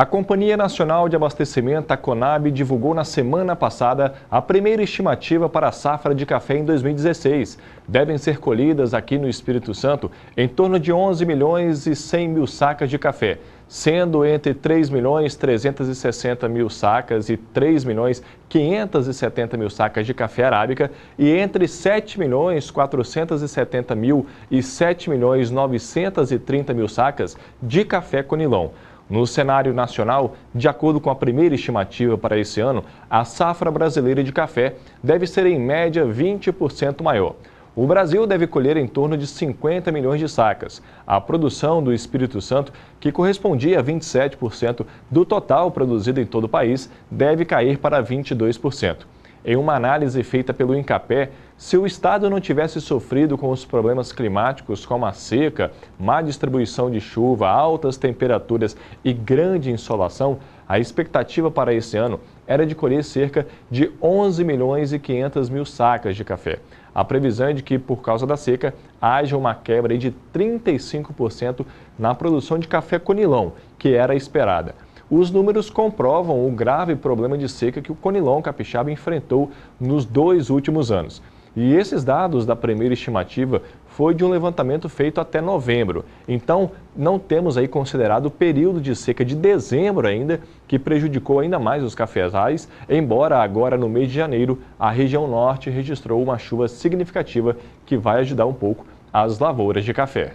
A Companhia Nacional de Abastecimento, a Conab, divulgou na semana passada a primeira estimativa para a safra de café em 2016. Devem ser colhidas aqui no Espírito Santo em torno de 11 milhões e 100 mil sacas de café, sendo entre 3 milhões 360 mil sacas e 3 milhões 570 mil sacas de café arábica e entre 7 milhões 470 mil e 7 milhões 930 mil sacas de café conilon. No cenário nacional, de acordo com a primeira estimativa para esse ano, a safra brasileira de café deve ser em média 20% maior. O Brasil deve colher em torno de 50 milhões de sacas. A produção do Espírito Santo, que correspondia a 27% do total produzido em todo o país, deve cair para 22%. Em uma análise feita pelo Incapé, se o estado não tivesse sofrido com os problemas climáticos como a seca, má distribuição de chuva, altas temperaturas e grande insolação, a expectativa para esse ano era de colher cerca de 11 milhões e 500 mil sacas de café. A previsão é de que, por causa da seca, haja uma quebra de 35% na produção de café conilão, que era esperada. Os números comprovam o grave problema de seca que o Conilon Capixaba enfrentou nos dois últimos anos. E esses dados da primeira estimativa foi de um levantamento feito até novembro. Então, não temos aí considerado o período de seca de dezembro ainda, que prejudicou ainda mais os cafezais, embora agora no mês de janeiro a região norte registrou uma chuva significativa que vai ajudar um pouco as lavouras de café.